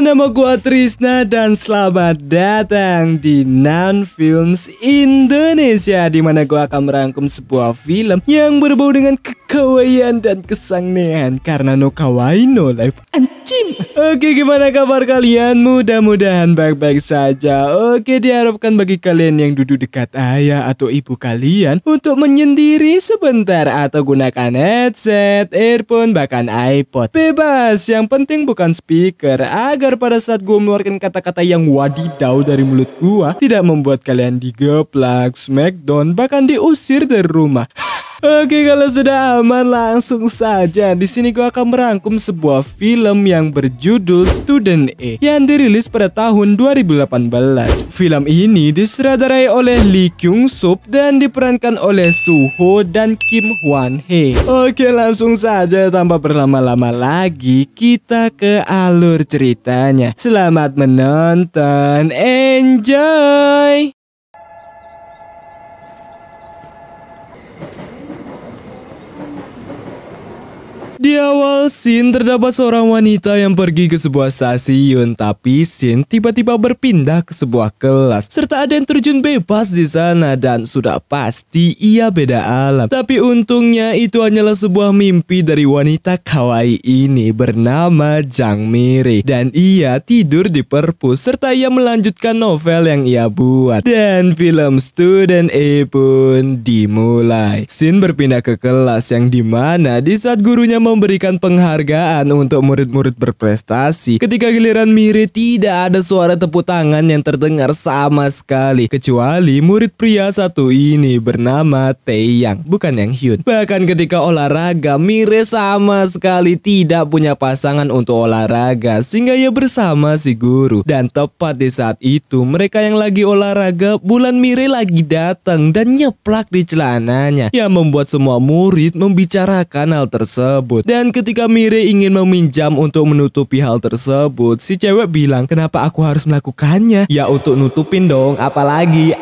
nama gua Trisna dan selamat datang di Nan Films Indonesia di mana gua akan merangkum sebuah film yang berbau dengan kekawaian dan kesangnehan karena no kawaii no life. And Cim. Oke, gimana kabar kalian? Mudah-mudahan baik-baik saja. Oke, diharapkan bagi kalian yang duduk dekat ayah atau ibu kalian untuk menyendiri sebentar atau gunakan headset, earphone, bahkan iPod. Bebas, yang penting bukan speaker agar pada saat gue mengeluarkan kata-kata yang wadidau dari mulut gua tidak membuat kalian digeplak, smackdown, bahkan diusir dari rumah. Oke, kalau sudah aman langsung saja. Di sini gua akan merangkum sebuah film yang berjudul Student A yang dirilis pada tahun 2018. Film ini disutradarai oleh Lee Kyung Sub dan diperankan oleh Soo Ho dan Kim Hwan Hee. Oke, langsung saja tanpa berlama-lama lagi kita ke alur ceritanya. Selamat menonton. Enjoy. Di awal scene terdapat seorang wanita yang pergi ke sebuah stasiun, tapi scene tiba-tiba berpindah ke sebuah kelas, serta ada yang terjun bebas di sana dan sudah pasti ia beda alam. Tapi untungnya itu hanyalah sebuah mimpi dari wanita kawaii ini bernama Jang Miri dan ia tidur di perpus serta ia melanjutkan novel yang ia buat dan film Student A pun dimulai. Scene berpindah ke kelas yang dimana di saat gurunya mau memberikan penghargaan untuk murid-murid berprestasi. Ketika giliran Mire tidak ada suara tepuk tangan yang terdengar sama sekali kecuali murid pria satu ini bernama Taeyang, bukan Yang Hyun. Bahkan ketika olahraga, Mire sama sekali tidak punya pasangan untuk olahraga sehingga ia bersama si guru. Dan tepat di saat itu mereka yang lagi olahraga, bulan Mire lagi datang dan nyeplak di celananya yang membuat semua murid membicarakan hal tersebut tersebut. Dan ketika Mire ingin meminjam untuk menutupi hal tersebut, si cewek bilang, kenapa aku harus melakukannya? Ya untuk nutupin dong, apalagi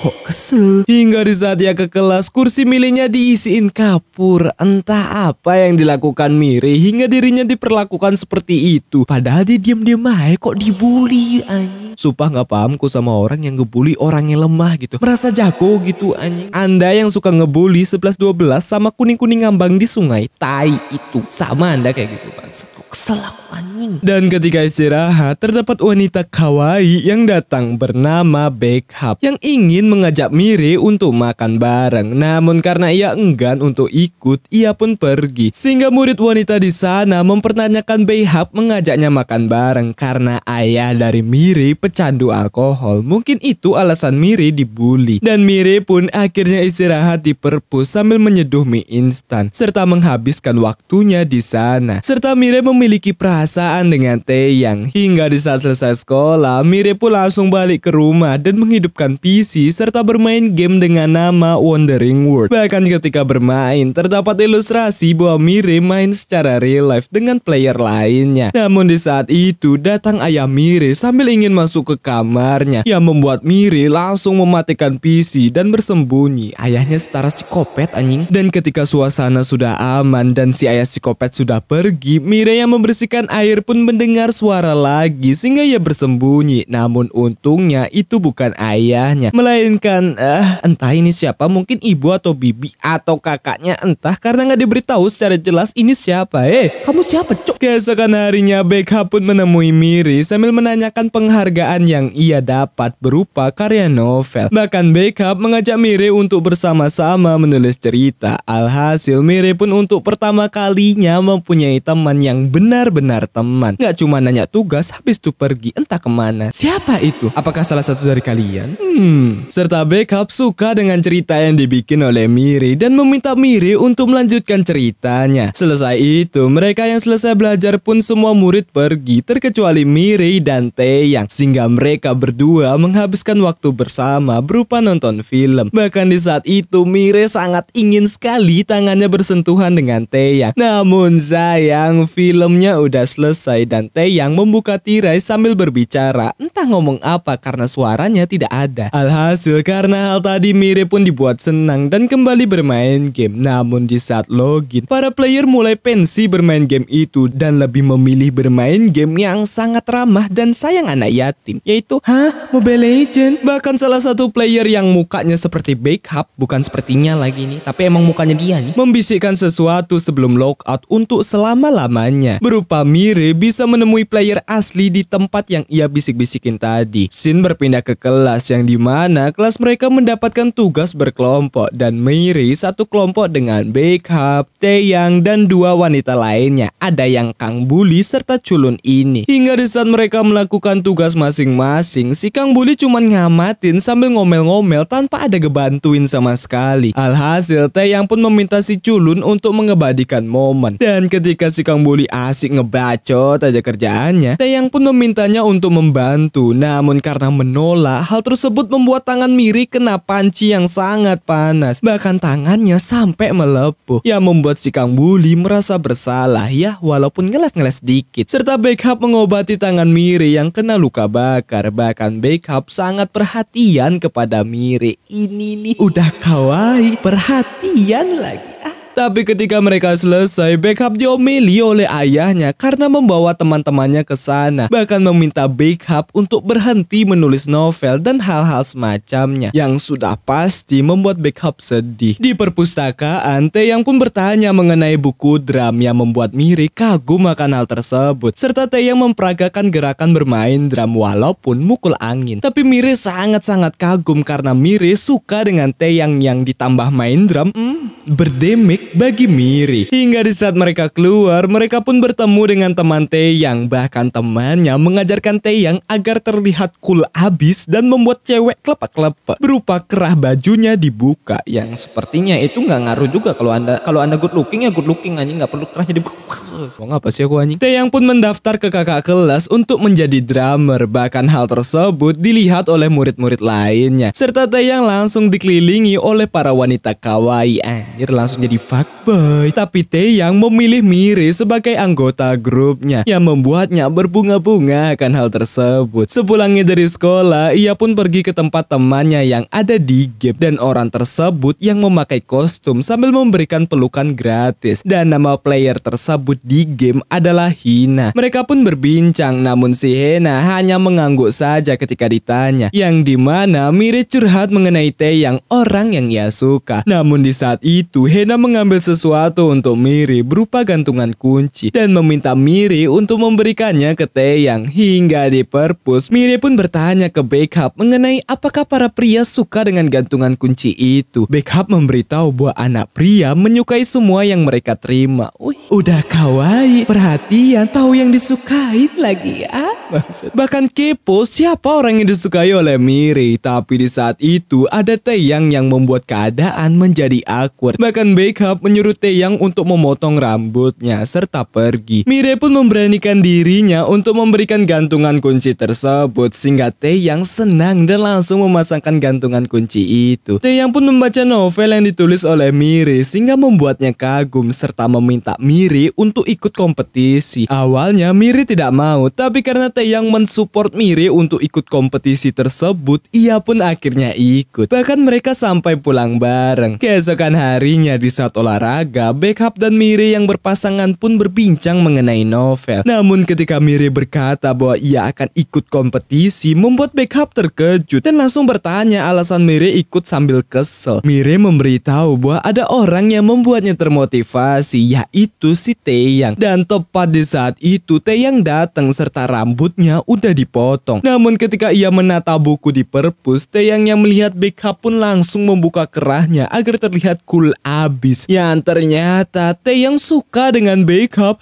kok kesel. Hingga di saat ia ke kelas, kursi miliknya diisiin kapur. Entah apa yang dilakukan Miri hingga dirinya diperlakukan seperti itu. Padahal dia diam-diam aja kok dibully anjing. Sumpah nggak pahamku sama orang yang ngebully orang yang lemah gitu. Merasa jago gitu anjing. Anda yang suka ngebully 11-12 sama kuning-kuning ngambang di sungai. Tai itu. Sama anda kayak gitu bang Kesel aku anjing. Dan ketika istirahat, terdapat wanita kawaii yang datang bernama Backup. Yang ingin mengajak Mire untuk makan bareng. Namun karena ia enggan untuk ikut, ia pun pergi. Sehingga murid wanita di sana mempertanyakan Beihab mengajaknya makan bareng karena ayah dari Mire pecandu alkohol. Mungkin itu alasan Mire dibully. Dan Mire pun akhirnya istirahat di perpus sambil menyeduh mie instan serta menghabiskan waktunya di sana. Serta Mire memiliki perasaan dengan Teyang. Hingga di saat selesai sekolah, Mire pun langsung balik ke rumah dan menghidupkan PC serta bermain game dengan nama Wandering World. Bahkan ketika bermain, terdapat ilustrasi bahwa Mire main secara real life dengan player lainnya. Namun di saat itu, datang ayah Mire sambil ingin masuk ke kamarnya yang membuat Mire langsung mematikan PC dan bersembunyi. Ayahnya setara psikopat anjing. Dan ketika suasana sudah aman dan si ayah psikopat sudah pergi, Mire yang membersihkan air pun mendengar suara lagi sehingga ia bersembunyi. Namun untungnya itu bukan ayahnya, melainkan mengizinkan Eh, entah ini siapa, mungkin ibu atau bibi atau kakaknya entah karena nggak diberitahu secara jelas ini siapa. Eh, kamu siapa, Cuk? Keesokan harinya Becca pun menemui Miri sambil menanyakan penghargaan yang ia dapat berupa karya novel. Bahkan Becca mengajak Miri untuk bersama-sama menulis cerita. Alhasil Miri pun untuk pertama kalinya mempunyai teman yang benar-benar teman. Nggak cuma nanya tugas habis itu pergi entah kemana. Siapa itu? Apakah salah satu dari kalian? Hmm. Serta backup suka dengan cerita yang dibikin oleh Miri dan meminta Miri untuk melanjutkan ceritanya. Selesai itu, mereka yang selesai belajar pun semua murid pergi terkecuali Miri dan Teyang. Sehingga mereka berdua menghabiskan waktu bersama berupa nonton film. Bahkan di saat itu, Miri sangat ingin sekali tangannya bersentuhan dengan Teyang. Namun sayang, filmnya udah selesai dan Teyang membuka tirai sambil berbicara. Entah ngomong apa karena suaranya tidak ada. Alhasil muncul karena hal tadi mirip pun dibuat senang dan kembali bermain game. Namun di saat login, para player mulai pensi bermain game itu dan lebih memilih bermain game yang sangat ramah dan sayang anak yatim, yaitu Hah? Mobile Legend? Bahkan salah satu player yang mukanya seperti backup, bukan sepertinya lagi nih, tapi emang mukanya dia nih, membisikkan sesuatu sebelum logout untuk selama-lamanya. Berupa Mire bisa menemui player asli di tempat yang ia bisik-bisikin tadi. Sin berpindah ke kelas yang dimana kelas mereka mendapatkan tugas berkelompok dan Miri satu kelompok dengan Backup, Taeyang, dan dua wanita lainnya. Ada yang Kang Buli serta Culun ini. Hingga di saat mereka melakukan tugas masing-masing, si Kang Buli cuma ngamatin sambil ngomel-ngomel tanpa ada gebantuin sama sekali. Alhasil, Taeyang pun meminta si Culun untuk mengebadikan momen. Dan ketika si Kang Buli asik ngebacot aja kerjaannya, Taeyang pun memintanya untuk membantu. Namun karena menolak, hal tersebut membuat tangan tangan Miri kena panci yang sangat panas. Bahkan tangannya sampai melepuh. Yang membuat si Kang Buli merasa bersalah ya walaupun ngeles-ngeles dikit. Serta Backup mengobati tangan Miri yang kena luka bakar. Bahkan Backup sangat perhatian kepada Miri. Ini nih udah kawaii perhatian lagi. Ah. Tapi ketika mereka selesai, Beckham diomeli oleh ayahnya karena membawa teman-temannya ke sana. Bahkan meminta Beckham untuk berhenti menulis novel dan hal-hal semacamnya. Yang sudah pasti membuat Beckham sedih. Di perpustakaan, Tae yang pun bertanya mengenai buku drum yang membuat Miri kagum akan hal tersebut. Serta Tae yang memperagakan gerakan bermain drum walaupun mukul angin. Tapi Miri sangat-sangat kagum karena Miri suka dengan Tae yang yang ditambah main drum. Hmm, berdemik bagi Miri. Hingga di saat mereka keluar, mereka pun bertemu dengan teman Taeyang. Bahkan temannya mengajarkan Taeyang agar terlihat cool abis dan membuat cewek kelepak-kelepak. Berupa kerah bajunya dibuka. Yang sepertinya itu nggak ngaruh juga kalau anda kalau anda good looking ya good looking anjing nggak perlu kerahnya dibuka. Mau ngapa sih aku anjing? Taeyang pun mendaftar ke kakak kelas untuk menjadi drummer. Bahkan hal tersebut dilihat oleh murid-murid lainnya. Serta Taeyang langsung dikelilingi oleh para wanita kawaii. Anjir langsung jadi fan Boy tapi yang memilih Miri sebagai anggota grupnya yang membuatnya berbunga-bunga akan hal tersebut. Sepulangnya dari sekolah, ia pun pergi ke tempat temannya yang ada di gap dan orang tersebut yang memakai kostum sambil memberikan pelukan gratis. Dan nama player tersebut di game adalah Hina. Mereka pun berbincang, namun si Hina hanya mengangguk saja ketika ditanya, yang dimana Miri curhat mengenai yang orang yang ia suka. Namun di saat itu, Hina mengangguk mengambil sesuatu untuk Miri berupa gantungan kunci dan meminta Miri untuk memberikannya ke Teyang. Hingga di perpus, Miri pun bertanya ke Backup mengenai apakah para pria suka dengan gantungan kunci itu. Backup memberitahu bahwa anak pria menyukai semua yang mereka terima. Wih, udah kawaii, perhatian, tahu yang disukai lagi ya. Maksud. Bahkan kepo siapa orang yang disukai oleh Miri. Tapi di saat itu ada Teyang yang membuat keadaan menjadi awkward. Bahkan Backup Junhap menyuruh Teyang untuk memotong rambutnya serta pergi. Mire pun memberanikan dirinya untuk memberikan gantungan kunci tersebut sehingga Teyang senang dan langsung memasangkan gantungan kunci itu. Teyang pun membaca novel yang ditulis oleh Mire sehingga membuatnya kagum serta meminta Mire untuk ikut kompetisi. Awalnya Mire tidak mau tapi karena Teyang mensupport Mire untuk ikut kompetisi tersebut ia pun akhirnya ikut. Bahkan mereka sampai pulang bareng. Keesokan harinya di saat olahraga, Beckham dan Mire yang berpasangan pun berbincang mengenai novel. Namun ketika Mire berkata bahwa ia akan ikut kompetisi, membuat Beckham terkejut dan langsung bertanya alasan Mire ikut sambil kesel. Mire memberitahu bahwa ada orang yang membuatnya termotivasi, yaitu si Taeyang. Dan tepat di saat itu, Taeyang datang serta rambutnya udah dipotong. Namun ketika ia menata buku di perpus, Taeyang yang melihat Beckham pun langsung membuka kerahnya agar terlihat cool abis yang ternyata yang suka dengan Baekhyun.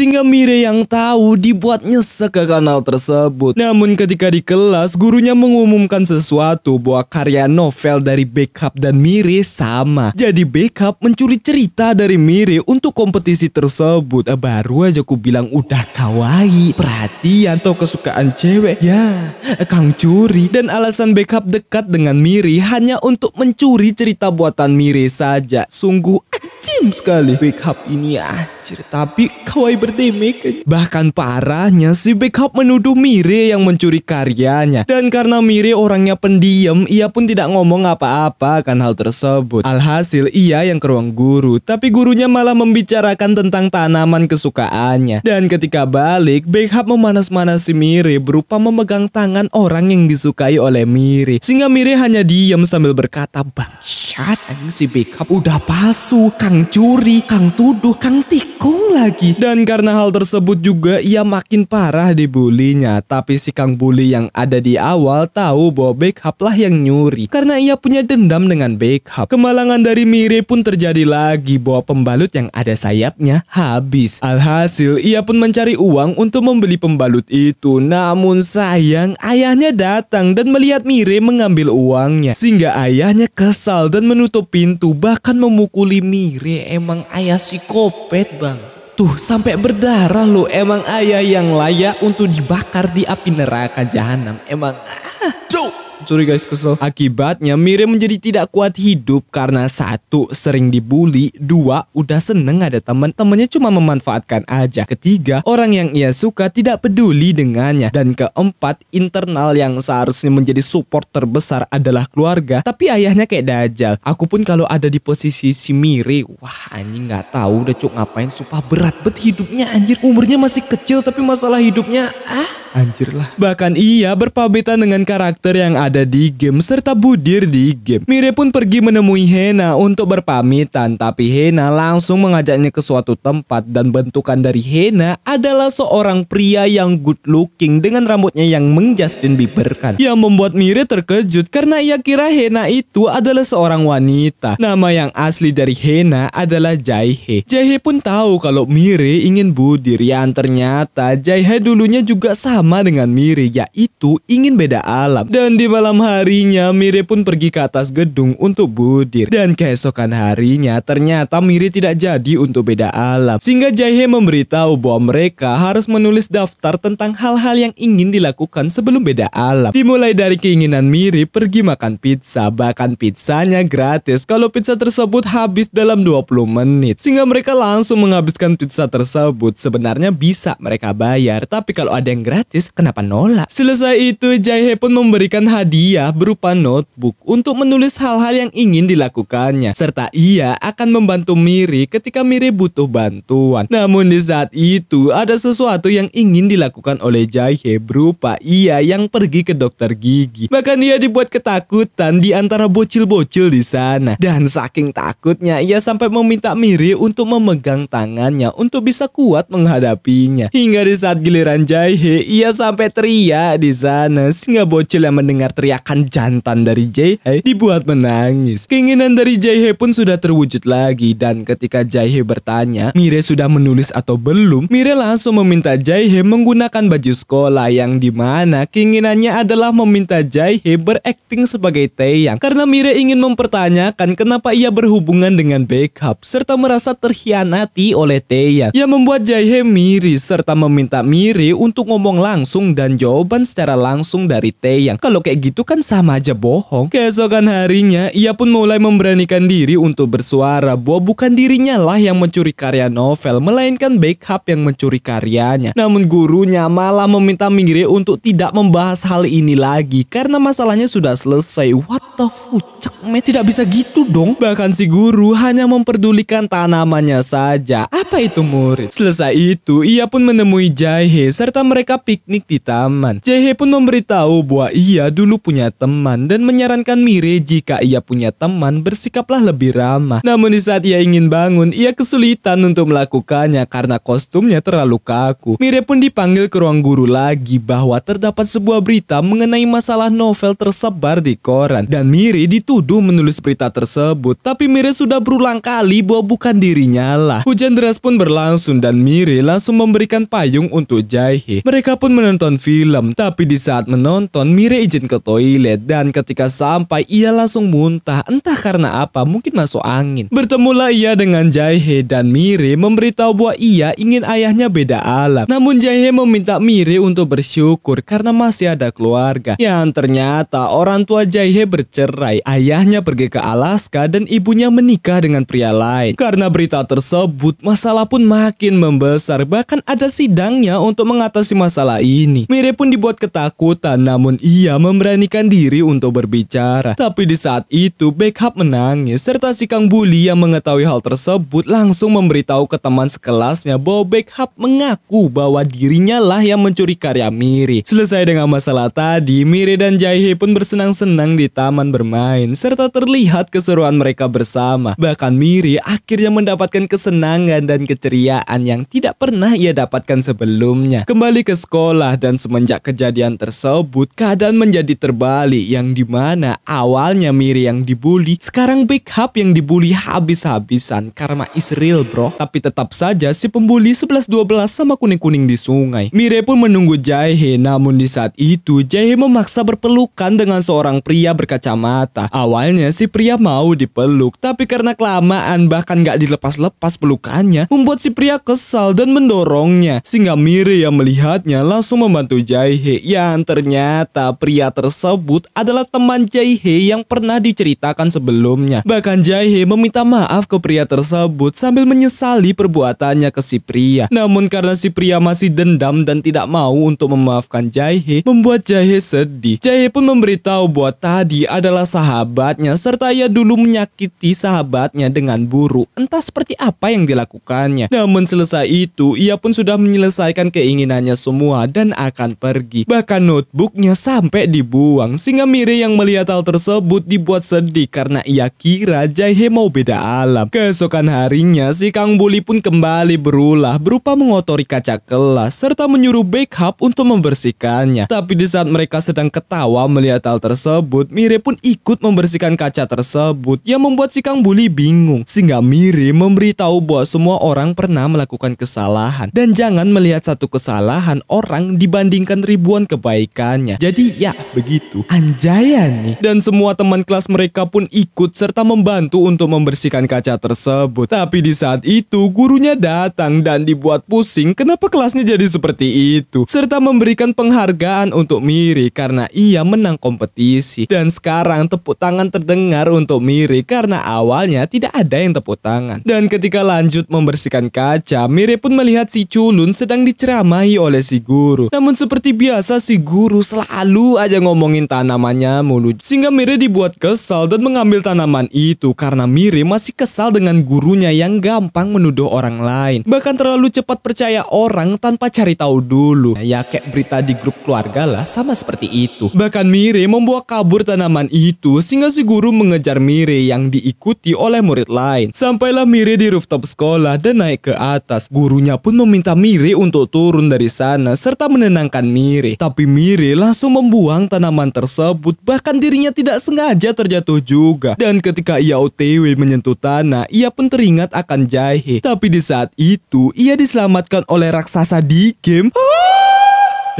Sehingga Mire yang tahu dibuat nyesek ke kanal tersebut. Namun ketika di kelas, gurunya mengumumkan sesuatu bahwa karya novel dari Backup dan Mire sama. Jadi Backup mencuri cerita dari Mire untuk kompetisi tersebut. Baru aja ku bilang udah kawaii, perhatian atau kesukaan cewek. Ya, Kang Curi. Dan alasan Backup dekat dengan Mire hanya untuk mencuri cerita buatan Mire saja. Sungguh aci sekali. Backup ini anjir, tapi kawaii berdamage. Bahkan parahnya si backup menuduh Mire yang mencuri karyanya. Dan karena Mire orangnya pendiam, ia pun tidak ngomong apa-apa akan hal tersebut. Alhasil ia yang ke ruang guru, tapi gurunya malah membicarakan tentang tanaman kesukaannya. Dan ketika balik, backup memanas-manasi Mire berupa memegang tangan orang yang disukai oleh Mire. Sehingga Mire hanya diam sambil berkata, Bang Bangsat, si backup udah palsu, Kang Curi, Kang Tuduh, Kang Tikung lagi. Dan karena hal tersebut juga ia makin parah dibulinya. Tapi si Kang Bully yang ada di awal tahu bahwa Backup lah yang nyuri. Karena ia punya dendam dengan Backup. Kemalangan dari Mire pun terjadi lagi bahwa pembalut yang ada sayapnya habis. Alhasil ia pun mencari uang untuk membeli pembalut itu. Namun sayang ayahnya datang dan melihat Mire mengambil uangnya. Sehingga ayahnya kesal dan menutup pintu bahkan memukuli Mire emang ayah psikopat bang. Tuh sampai berdarah lu emang ayah yang layak untuk dibakar di api neraka jahanam. Emang ah. Cuk curi guys kesel. Akibatnya Mirim menjadi tidak kuat hidup karena satu sering dibully, dua udah seneng ada temen, temennya cuma memanfaatkan aja. Ketiga, orang yang ia suka tidak peduli dengannya. Dan keempat, internal yang seharusnya menjadi support terbesar adalah keluarga, tapi ayahnya kayak dajal. Aku pun kalau ada di posisi si Miri, wah anjing nggak tahu udah cuk ngapain, sumpah berat bet hidupnya anjir. Umurnya masih kecil tapi masalah hidupnya ah Anjir lah. Bahkan ia berpamitan dengan karakter yang ada di game serta budir di game. Mire pun pergi menemui Hena untuk berpamitan, tapi Hena langsung mengajaknya ke suatu tempat dan bentukan dari Hena adalah seorang pria yang good looking dengan rambutnya yang mengjustin biberkan. Yang membuat Mire terkejut karena ia kira Hena itu adalah seorang wanita. Nama yang asli dari Hena adalah Jaihe. Jaihe pun tahu kalau Mire ingin budir, yang ternyata Jaihe dulunya juga sama sama dengan Miri, yaitu ingin beda alam. Dan di malam harinya, Miri pun pergi ke atas gedung untuk budir. Dan keesokan harinya, ternyata Miri tidak jadi untuk beda alam. Sehingga Jaihe memberitahu bahwa mereka harus menulis daftar tentang hal-hal yang ingin dilakukan sebelum beda alam. Dimulai dari keinginan Miri pergi makan pizza, bahkan pizzanya gratis kalau pizza tersebut habis dalam 20 menit. Sehingga mereka langsung menghabiskan pizza tersebut. Sebenarnya bisa mereka bayar, tapi kalau ada yang gratis, gratis, kenapa nolak? Selesai itu, Jaihe pun memberikan hadiah berupa notebook untuk menulis hal-hal yang ingin dilakukannya. Serta ia akan membantu Miri ketika Miri butuh bantuan. Namun di saat itu, ada sesuatu yang ingin dilakukan oleh Jaihe berupa ia yang pergi ke dokter gigi. Bahkan ia dibuat ketakutan di antara bocil-bocil di sana. Dan saking takutnya, ia sampai meminta Miri untuk memegang tangannya untuk bisa kuat menghadapinya. Hingga di saat giliran Jaihe, ia dia sampai teriak di sana. Singa bocil yang mendengar teriakan jantan dari Jaihei dibuat menangis. Keinginan dari Jaihei pun sudah terwujud lagi dan ketika Jaihei bertanya, Mire sudah menulis atau belum? Mire langsung meminta Jaihei menggunakan baju sekolah yang dimana keinginannya adalah meminta Jaihei berakting sebagai Taeyang karena Mire ingin mempertanyakan kenapa ia berhubungan dengan backup serta merasa terhianati oleh Taeyang yang membuat Jaihei miris serta meminta Mire untuk ngomong langsung dan jawaban secara langsung dari Taeyang. Kalau kayak gitu kan sama aja bohong. Keesokan harinya, ia pun mulai memberanikan diri untuk bersuara bahwa bukan dirinya lah yang mencuri karya novel, melainkan backup yang mencuri karyanya. Namun gurunya malah meminta Mingre untuk tidak membahas hal ini lagi karena masalahnya sudah selesai. What the fuck? Mei tidak bisa gitu dong. Bahkan si guru hanya memperdulikan tanamannya saja. Apa itu murid? Selesai itu, ia pun menemui Jahe serta mereka piknik di taman. Jahe pun memberitahu bahwa ia dulu punya teman dan menyarankan Mire jika ia punya teman bersikaplah lebih ramah. Namun di saat ia ingin bangun, ia kesulitan untuk melakukannya karena kostumnya terlalu kaku. Mire pun dipanggil ke ruang guru lagi bahwa terdapat sebuah berita mengenai masalah novel tersebar di koran dan Mire dituduh menuduh menulis berita tersebut. Tapi Mire sudah berulang kali bahwa bukan dirinya lah. Hujan deras pun berlangsung dan Mire langsung memberikan payung untuk Jaihe. Mereka pun menonton film, tapi di saat menonton Mire izin ke toilet dan ketika sampai ia langsung muntah entah karena apa mungkin masuk angin. Bertemulah ia dengan Jaihe dan Mire memberitahu bahwa ia ingin ayahnya beda alam. Namun Jaihe meminta Mire untuk bersyukur karena masih ada keluarga yang ternyata orang tua Jaihe bercerai. Ayah ayahnya pergi ke Alaska dan ibunya menikah dengan pria lain. Karena berita tersebut, masalah pun makin membesar, bahkan ada sidangnya untuk mengatasi masalah ini. Mire pun dibuat ketakutan, namun ia memberanikan diri untuk berbicara. Tapi di saat itu, Beckham menangis, serta si Kang Bully yang mengetahui hal tersebut langsung memberitahu ke teman sekelasnya bahwa Beckham mengaku bahwa dirinya lah yang mencuri karya Miri. Selesai dengan masalah tadi, Miri dan Jaihe pun bersenang-senang di taman bermain, serta terlihat keseruan mereka bersama. Bahkan Miri akhirnya mendapatkan kesenangan dan keceriaan yang tidak pernah ia dapatkan sebelumnya. Kembali ke sekolah dan semenjak kejadian tersebut, keadaan menjadi terbalik yang dimana awalnya Miri yang dibully, sekarang Big Hub yang dibully habis-habisan. Karma Israel bro. Tapi tetap saja si pembuli 11-12 sama kuning-kuning di sungai. Miri pun menunggu Jaehae, namun di saat itu Jaehae memaksa berpelukan dengan seorang pria berkacamata. Awal Awalnya si pria mau dipeluk, tapi karena kelamaan bahkan gak dilepas-lepas pelukannya, membuat si pria kesal dan mendorongnya. Sehingga Miri yang melihatnya langsung membantu Jaihe yang ternyata pria tersebut adalah teman Jaihe yang pernah diceritakan sebelumnya. Bahkan Jaihe meminta maaf ke pria tersebut sambil menyesali perbuatannya ke si pria. Namun karena si pria masih dendam dan tidak mau untuk memaafkan Jaihe, membuat Jaihe sedih. Jaihe pun memberitahu buat tadi adalah sahabat sahabatnya serta ia dulu menyakiti sahabatnya dengan buruk. Entah seperti apa yang dilakukannya. Namun selesai itu, ia pun sudah menyelesaikan keinginannya semua dan akan pergi. Bahkan notebooknya sampai dibuang. Sehingga Mire yang melihat hal tersebut dibuat sedih karena ia kira Jaihe mau beda alam. Keesokan harinya, si Kang Buli pun kembali berulah berupa mengotori kaca kelas serta menyuruh backup untuk membersihkannya. Tapi di saat mereka sedang ketawa melihat hal tersebut, Mire pun ikut membersihkan membersihkan kaca tersebut yang membuat si Kang Bully bingung. Sehingga Miri memberitahu bahwa semua orang pernah melakukan kesalahan dan jangan melihat satu kesalahan orang dibandingkan ribuan kebaikannya. Jadi ya begitu. Anjaya nih. Dan semua teman kelas mereka pun ikut serta membantu untuk membersihkan kaca tersebut. Tapi di saat itu gurunya datang dan dibuat pusing kenapa kelasnya jadi seperti itu. Serta memberikan penghargaan untuk Miri karena ia menang kompetisi. Dan sekarang tepuk tangan terdengar untuk Miri karena awalnya tidak ada yang tepuk tangan. Dan ketika lanjut membersihkan kaca, Miri pun melihat si culun sedang diceramahi oleh si guru. Namun seperti biasa si guru selalu aja ngomongin tanamannya mulu. Sehingga Miri dibuat kesal dan mengambil tanaman itu karena Miri masih kesal dengan gurunya yang gampang menuduh orang lain. Bahkan terlalu cepat percaya orang tanpa cari tahu dulu. Ya kayak berita di grup keluarga lah sama seperti itu. Bahkan Miri membawa kabur tanaman itu sehingga si guru mengejar Mire yang diikuti oleh murid lain. Sampailah Mire di rooftop sekolah dan naik ke atas. Gurunya pun meminta Mire untuk turun dari sana serta menenangkan Mire. Tapi Mire langsung membuang tanaman tersebut bahkan dirinya tidak sengaja terjatuh juga. Dan ketika ia OTW menyentuh tanah, ia pun teringat akan jahe. Tapi di saat itu, ia diselamatkan oleh raksasa di game. Ah!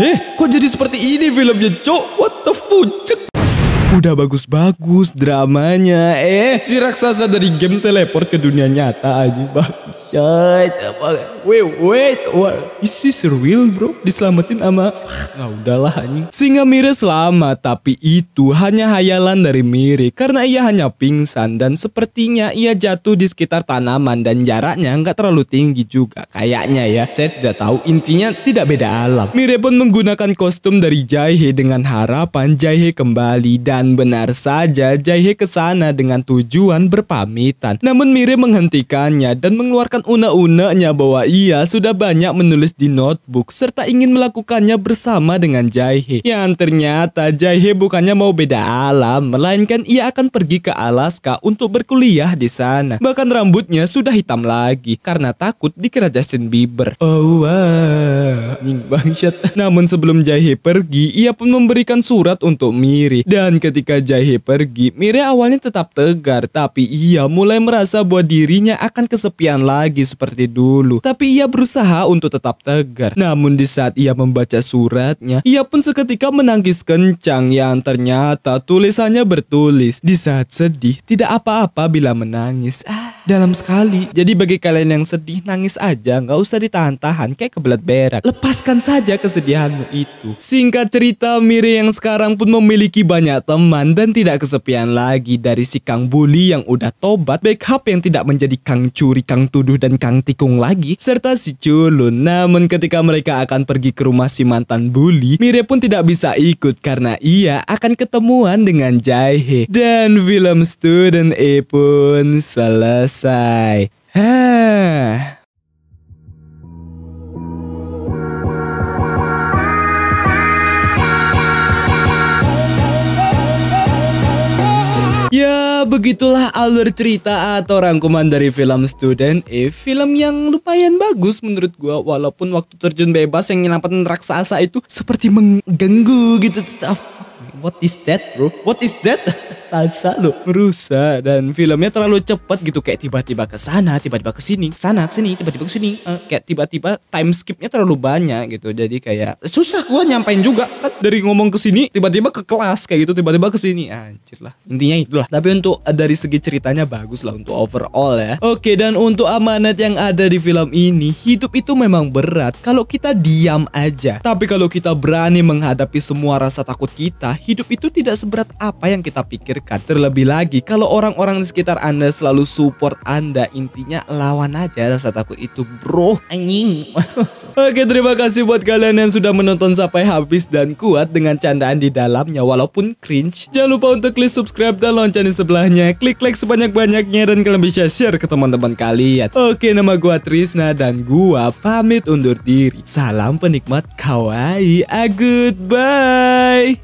Eh, kok jadi seperti ini filmnya, Cok? What the fuck? Udah bagus-bagus dramanya. Eh, si raksasa dari game teleport ke dunia nyata aja, Bangsat. Wait, wait. What? Is this real, bro? Diselamatin sama... Nah, udahlah, anjing. Singa Mire selamat, tapi itu hanya hayalan dari Mire. Karena ia hanya pingsan dan sepertinya ia jatuh di sekitar tanaman dan jaraknya nggak terlalu tinggi juga. Kayaknya ya. Saya tidak tahu. Intinya tidak beda alam. Mire pun menggunakan kostum dari Jaihe dengan harapan Jaihe kembali dan dan benar saja Jaihe ke sana dengan tujuan berpamitan. Namun Mire menghentikannya dan mengeluarkan una-unanya bahwa ia sudah banyak menulis di notebook serta ingin melakukannya bersama dengan Jaihe. Yang ternyata Jaihe bukannya mau beda alam, melainkan ia akan pergi ke Alaska untuk berkuliah di sana. Bahkan rambutnya sudah hitam lagi karena takut dikira Justin Bieber. Oh wah, wow. Bangsat. Namun sebelum Jaihe pergi, ia pun memberikan surat untuk Miri dan ke ketika Jahe pergi, Mire awalnya tetap tegar, tapi ia mulai merasa bahwa dirinya akan kesepian lagi seperti dulu. Tapi ia berusaha untuk tetap tegar. Namun di saat ia membaca suratnya, ia pun seketika menangis kencang yang ternyata tulisannya bertulis. Di saat sedih, tidak apa-apa bila menangis. Ah, dalam sekali. Jadi bagi kalian yang sedih, nangis aja, nggak usah ditahan-tahan kayak kebelet berak. Lepaskan saja kesedihanmu itu. Singkat cerita, Mire yang sekarang pun memiliki banyak teman aman dan tidak kesepian lagi dari si Kang Bully yang udah tobat, backup yang tidak menjadi Kang Curi, Kang Tuduh, dan Kang Tikung lagi, serta si Culun. Namun ketika mereka akan pergi ke rumah si mantan Bully, Mire pun tidak bisa ikut karena ia akan ketemuan dengan Jaihe. Dan film Student E pun selesai. Begitulah alur cerita atau rangkuman dari film Student E Film yang lumayan bagus menurut gua Walaupun waktu terjun bebas yang nyelamatin raksasa itu Seperti mengganggu gitu tetap. What is that bro? What is that? Salsa lo Merusa dan filmnya terlalu cepat gitu kayak tiba-tiba ke sana, tiba-tiba ke sini, sana ke sini, tiba-tiba ke sini. Uh, kayak tiba-tiba time skipnya terlalu banyak gitu. Jadi kayak susah gua nyampain juga kan dari ngomong ke sini tiba-tiba ke kelas kayak gitu, tiba-tiba ke sini. Ah, anjir lah. Intinya itulah. Tapi untuk eh, dari segi ceritanya bagus lah untuk overall ya. Oke, dan untuk amanat yang ada di film ini, hidup itu memang berat kalau kita diam aja. Tapi kalau kita berani menghadapi semua rasa takut kita hidup itu tidak seberat apa yang kita pikirkan. Terlebih lagi, kalau orang-orang di sekitar Anda selalu support Anda, intinya lawan aja rasa takut itu, bro. Anjing. Oke, terima kasih buat kalian yang sudah menonton sampai habis dan kuat dengan candaan di dalamnya walaupun cringe. Jangan lupa untuk klik subscribe dan lonceng di sebelahnya. Klik like sebanyak-banyaknya dan kalian bisa share ke teman-teman kalian. Oke, nama gua Trisna dan gua pamit undur diri. Salam penikmat kawaii. A goodbye.